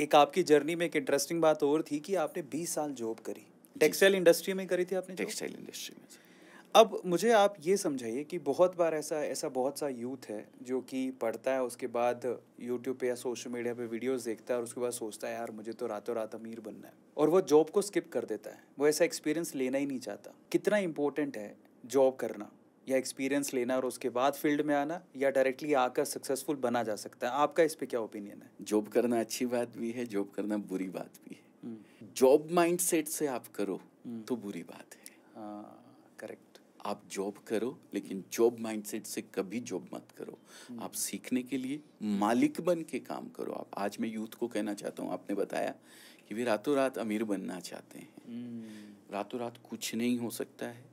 एक आपकी जर्नी में एक इंटरेस्टिंग बात और थी कि आपने 20 साल जॉब करी टेक्सटाइल इंडस्ट्री में करी थी आपने टेक्सटाइल इंडस्ट्री में अब मुझे आप ये समझाइए कि बहुत बार ऐसा ऐसा बहुत सा यूथ है जो कि पढ़ता है उसके बाद यूट्यूब पे या सोशल मीडिया पे वीडियोस देखता है और उसके बाद सोचता है यार मुझे तो रातों रात अमीर बनना है और वो जॉब को स्किप कर देता है वो ऐसा एक्सपीरियंस लेना ही नहीं चाहता कितना इम्पोर्टेंट है जॉब करना या एक्सपीरियंस लेना और उसके बाद फील्ड में आना या डायरेक्टली आकर सक्सेसफुल बना जा सकता है आपका इस पर क्या ओपिनियन है जॉब करना अच्छी बात भी है जॉब करना बुरी बात भी है जॉब हम्म। माइंड से आप करो हम्म। तो बुरी बात है करेक्ट हाँ, आप जॉब करो लेकिन जॉब माइंडसेट से कभी जॉब मत करो हम्म। आप सीखने के लिए मालिक बन के काम करो आप आज मैं यूथ को कहना चाहता हूँ आपने बताया कि वे रातों रात अमीर बनना चाहते हैं रातों रात कुछ नहीं हो सकता है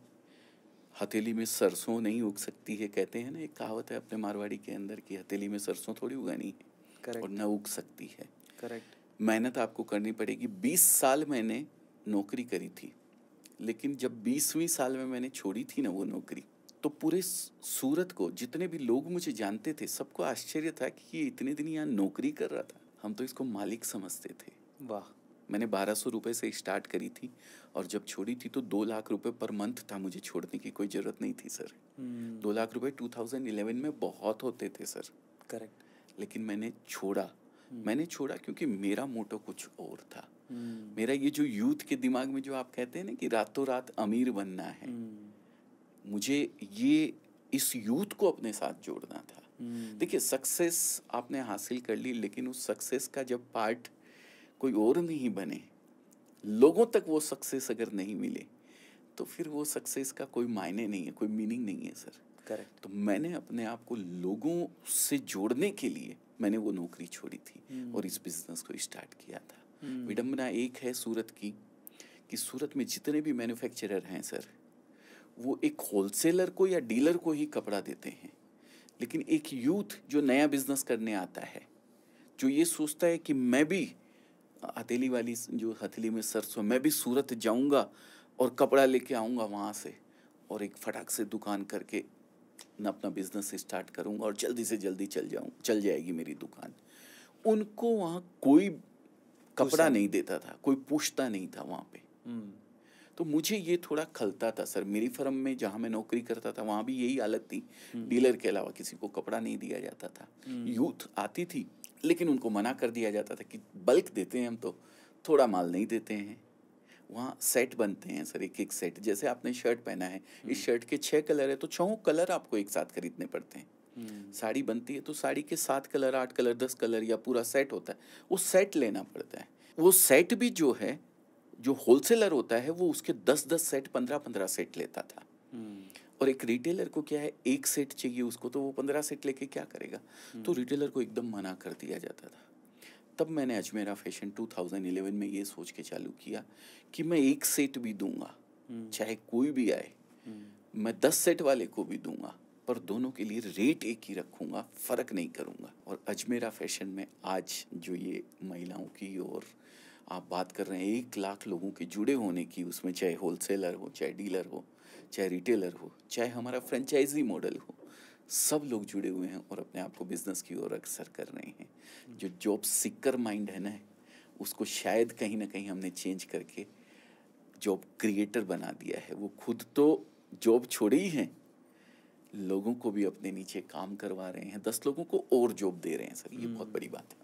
हथेली में सरसों नहीं उग सकती है कहते हैं ना एक कहावत है अपने मारवाड़ी के अंदर की हथेली में सरसों थोड़ी उगानी है Correct. और न उग सकती है करेक्ट मेहनत आपको करनी पड़ेगी बीस साल मैंने नौकरी करी थी लेकिन जब बीसवीं साल में मैंने छोड़ी थी ना वो नौकरी तो पूरे सूरत को जितने भी लोग मुझे जानते थे सबको आश्चर्य था कि ये इतने दिन यहाँ नौकरी कर रहा था हम तो इसको मालिक समझते थे वाह मैंने बारह सौ रुपये से स्टार्ट करी थी और जब छोड़ी थी तो दो लाख रुपए पर मंथ था मुझे छोड़ने की कोई ज़रूरत नहीं थी सर hmm. दो लाख रुपए 2011 में बहुत होते थे सर करेक्ट लेकिन मैंने छोड़ा hmm. मैंने छोड़ा क्योंकि मेरा मोटो कुछ और था hmm. मेरा ये जो यूथ के दिमाग में जो आप कहते हैं ना कि रातों रात अमीर बनना है मुझे ये इस यूथ को अपने साथ जोड़ना था देखिए सक्सेस आपने हासिल कर ली लेकिन उस सक्सेस का जब पार्ट कोई और नहीं बने लोगों तक वो सक्सेस अगर नहीं मिले तो फिर वो सक्सेस का कोई मायने नहीं है कोई मीनिंग नहीं है सर करेक्ट तो मैंने अपने आप को लोगों से जोड़ने के लिए मैंने वो नौकरी छोड़ी थी हम्म। और इस बिजनेस को स्टार्ट किया था हम्म। विडम्बना एक है सूरत की कि सूरत में जितने भी मैन्युफैक्चरर हैं सर वो एक होलसेलर को या डीलर को ही कपड़ा देते हैं लेकिन एक यूथ जो नया बिजनेस करने आता है जो ये सोचता है कि मैं भी हथेली वाली जो हथेली में सरसों मैं भी सूरत जाऊंगा और कपड़ा लेके आऊंगा वहाँ से और एक फटाक से दुकान करके मैं अपना बिजनेस स्टार्ट करूंगा और जल्दी से जल्दी चल जाऊँ चल जाएगी मेरी दुकान उनको वहाँ कोई कपड़ा नहीं देता था कोई पूछता नहीं था वहाँ पे हम्म। तो मुझे ये थोड़ा खलता था सर मेरी फर्म में जहाँ मैं नौकरी करता था वहाँ भी यही हालत थी हम्म। डीलर के अलावा किसी को कपड़ा नहीं दिया जाता था हम्म। यूथ आती थी लेकिन उनको मना कर दिया जाता था कि बल्क देते हैं हम तो थोड़ा माल नहीं देते हैं वहाँ सेट बनते हैं सर एक एक सेट जैसे आपने शर्ट पहना है इस हम्म। शर्ट के छः कलर है तो छो कलर आपको एक साथ खरीदने पड़ते हैं हम्म। साड़ी बनती है तो साड़ी के सात कलर आठ कलर दस कलर या पूरा सेट होता है वो सेट लेना पड़ता है वो सेट भी जो है जो होलसेलर होता है वो उसके दस दस सेट पंद्रह पंद्रह सेट लेता था और एक रिटेलर को क्या है एक सेट चाहिए उसको तो वो पंद्रह सेट लेके क्या करेगा हम्म। तो रिटेलर को एकदम मना कर दिया जाता था तब मैंने अजमेरा फैशन 2011 में ये सोच के चालू किया कि मैं एक सेट भी दूंगा हम्म। चाहे कोई भी आए हम्म। मैं दस सेट वाले को भी दूंगा पर दोनों के लिए रेट एक ही रखूंगा फ़र्क नहीं करूंगा और अजमेरा फैशन में आज जो ये महिलाओं की और आप बात कर रहे हैं एक लाख लोगों के जुड़े होने की उसमें चाहे होलसेलर हो चाहे डीलर हो चाहे रिटेलर हो चाहे हमारा फ्रेंचाइजी मॉडल हो सब लोग जुड़े हुए हैं और अपने आप को बिजनेस की ओर अक्सर कर रहे हैं जो जॉब सिकर माइंड है ना उसको शायद कहीं ना कहीं हमने चेंज करके जॉब क्रिएटर बना दिया है वो खुद तो जॉब छोड़े ही हैं लोगों को भी अपने नीचे काम करवा रहे हैं दस लोगों को और जॉब दे रहे हैं सर ये हम्म। बहुत बड़ी बात है